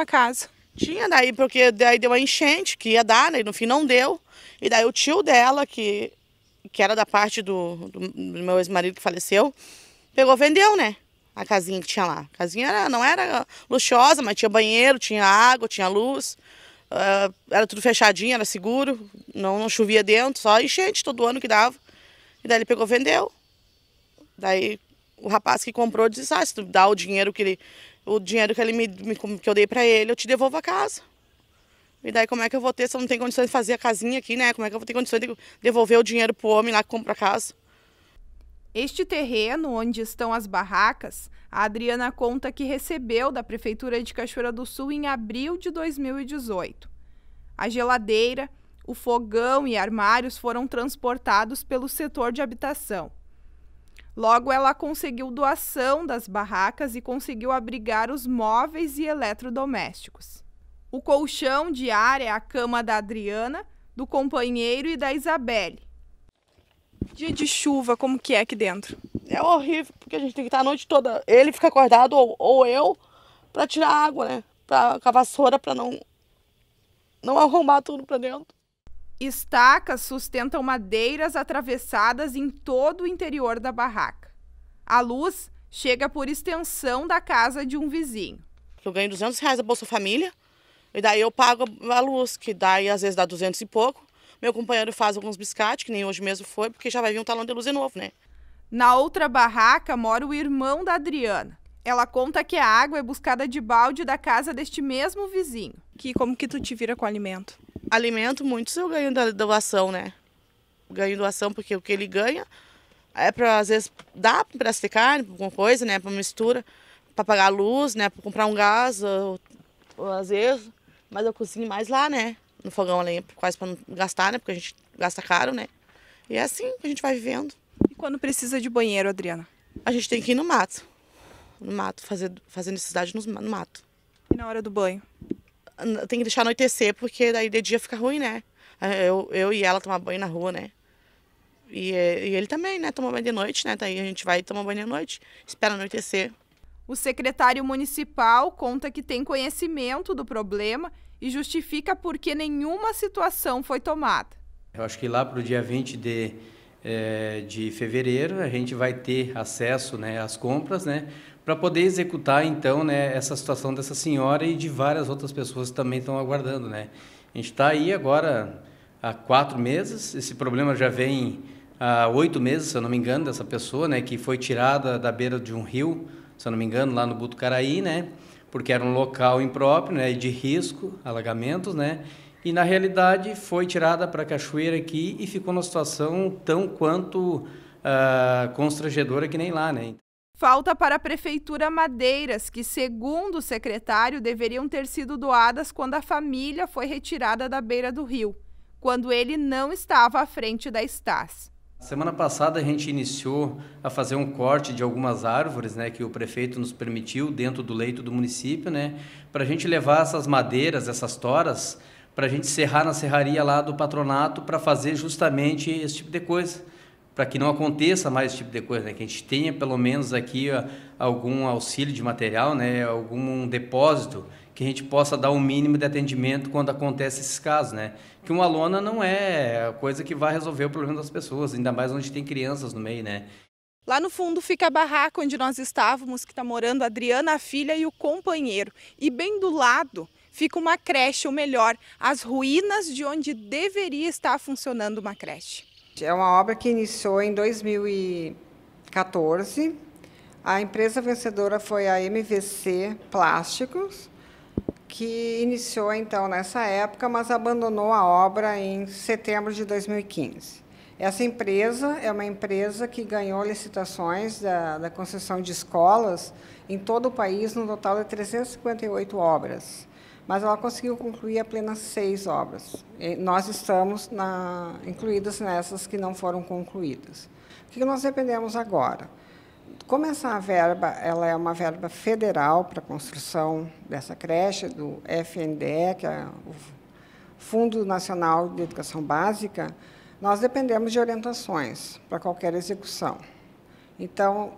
uma casa. Tinha, daí, porque daí deu a enchente, que ia dar, né? E no fim não deu. E daí o tio dela, que, que era da parte do, do, do meu ex-marido que faleceu, pegou, vendeu, né? A casinha que tinha lá. A casinha era, não era luxuosa, mas tinha banheiro, tinha água, tinha luz. Uh, era tudo fechadinho, era seguro, não, não chovia dentro, só enchente todo ano que dava. E daí ele pegou, vendeu. Daí o rapaz que comprou disse, ah, se tu dá o dinheiro que ele, o dinheiro que, ele me, que eu dei para ele, eu te devolvo a casa. E daí como é que eu vou ter, se eu não tenho condições de fazer a casinha aqui, né? Como é que eu vou ter condições de devolver o dinheiro pro homem lá que compra a casa? Este terreno onde estão as barracas, a Adriana conta que recebeu da Prefeitura de Cachoeira do Sul em abril de 2018. A geladeira, o fogão e armários foram transportados pelo setor de habitação. Logo, ela conseguiu doação das barracas e conseguiu abrigar os móveis e eletrodomésticos. O colchão de ar é a cama da Adriana, do companheiro e da Isabelle. Dia de chuva, como que é aqui dentro? É horrível, porque a gente tem que estar a noite toda. Ele fica acordado, ou, ou eu, para tirar água, né? Pra, com a vassoura, para não, não arrombar tudo para dentro. Estacas sustentam madeiras atravessadas em todo o interior da barraca. A luz chega por extensão da casa de um vizinho. Eu ganho 200 reais da Bolsa Família e daí eu pago a luz, que daí às vezes dá 200 e pouco. Meu companheiro faz alguns biscates, que nem hoje mesmo foi, porque já vai vir um talão de luz de novo, né? Na outra barraca mora o irmão da Adriana. Ela conta que a água é buscada de balde da casa deste mesmo vizinho. Que como que tu te vira com alimento? alimento, muito eu ganho da doação, né? Ganho doação porque o que ele ganha é para às vezes dá para pedaço carne, pra alguma coisa, né, para mistura, para pagar a luz, né, para comprar um gás, ou, ou, às vezes, mas eu cozinho mais lá, né, no fogão além, quase para não gastar, né, porque a gente gasta caro, né? E é assim que a gente vai vivendo. E quando precisa de banheiro, Adriana? A gente tem que ir no mato. No mato, fazer, fazer necessidade no, no mato. E na hora do banho? tem que deixar anoitecer, porque daí de dia fica ruim, né? Eu, eu e ela tomar banho na rua, né? E, é, e ele também, né? Toma banho de noite, né? Daí a gente vai tomar banho de noite, espera anoitecer. O secretário municipal conta que tem conhecimento do problema e justifica porque nenhuma situação foi tomada. Eu acho que lá para o dia 20 de, é, de fevereiro a gente vai ter acesso né, às compras, né? para poder executar então né, essa situação dessa senhora e de várias outras pessoas que também estão aguardando. Né? A gente está aí agora há quatro meses, esse problema já vem há oito meses, se eu não me engano, dessa pessoa né, que foi tirada da beira de um rio, se eu não me engano, lá no Butucaraí, né, porque era um local impróprio né, de risco, alagamentos, né, e na realidade foi tirada para a cachoeira aqui e ficou numa situação tão quanto uh, constrangedora que nem lá. Né. Falta para a Prefeitura madeiras, que, segundo o secretário, deveriam ter sido doadas quando a família foi retirada da beira do rio, quando ele não estava à frente da STAS. Semana passada a gente iniciou a fazer um corte de algumas árvores, né, que o prefeito nos permitiu dentro do leito do município, né, para a gente levar essas madeiras, essas toras, para a gente serrar na serraria lá do patronato para fazer justamente esse tipo de coisa para que não aconteça mais esse tipo de coisa, né? que a gente tenha pelo menos aqui ó, algum auxílio de material, né? algum depósito que a gente possa dar o um mínimo de atendimento quando acontece esses casos, né? Que uma lona não é a coisa que vai resolver o problema das pessoas, ainda mais onde tem crianças no meio, né? Lá no fundo fica a barraca onde nós estávamos, que está morando a Adriana, a filha e o companheiro. E bem do lado fica uma creche, ou melhor, as ruínas de onde deveria estar funcionando uma creche. É uma obra que iniciou em 2014. A empresa vencedora foi a MVC Plásticos, que iniciou então nessa época, mas abandonou a obra em setembro de 2015. Essa empresa é uma empresa que ganhou licitações da, da de escolas em todo o país, no total de 358 obras mas ela conseguiu concluir apenas seis obras. E nós estamos na, incluídas nessas que não foram concluídas. O que nós dependemos agora? Como essa verba ela é uma verba federal para a construção dessa creche, do FNDE, que é o Fundo Nacional de Educação Básica, nós dependemos de orientações para qualquer execução. Então,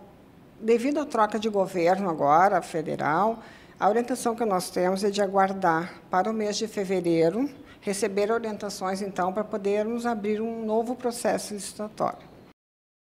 devido à troca de governo agora, federal, a orientação que nós temos é de aguardar para o mês de fevereiro, receber orientações, então, para podermos abrir um novo processo licitatório.